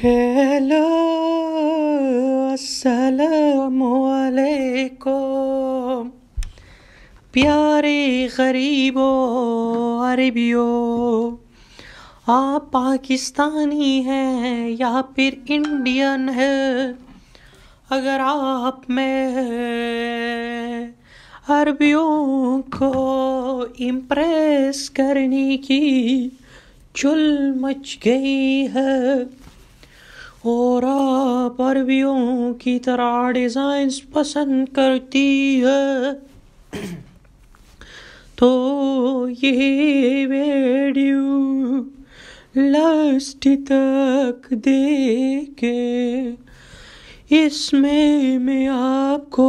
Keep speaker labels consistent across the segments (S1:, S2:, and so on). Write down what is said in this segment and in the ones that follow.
S1: hello असलकुम प्यारे गरीबो अरबियो आप पाकिस्तानी हैं या फिर इंडियन है अगर आप में अरबियों को इम्प्रेस करने की चुल मच गई है और परवियों की तरह डिज़ाइंस पसंद करती है तो ये वेडियो लास्ट तक देखे इसमें मैं आपको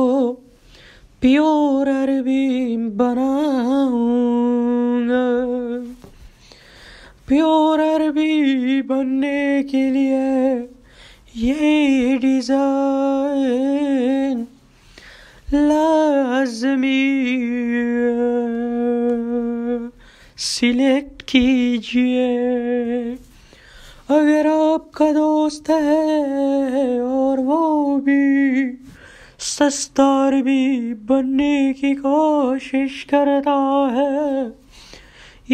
S1: प्योर अरबी बनाऊंगा प्योर अरबी बनने के लिए ये डिज़ाइन लाजमी सिलेक्ट कीजिए अगर आपका दोस्त है और वो भी सस्तार भी बनने की कोशिश करता है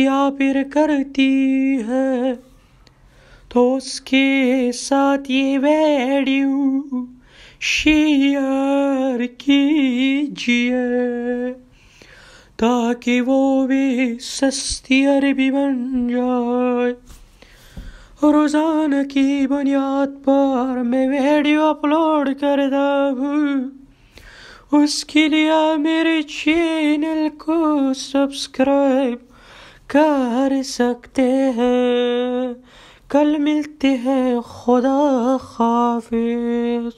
S1: या फिर करती है तो उसके साथ ये वीडियो शेयर कीजिए ताकि वो भी सस्ती अरबी बन जाए रोजाना की बुनियाद पर मैं वीडियो अपलोड करता हूँ उसके लिए मेरे चैनल को सब्सक्राइब कर सकते हैं कल मिलते हैं खुदा हाफिज़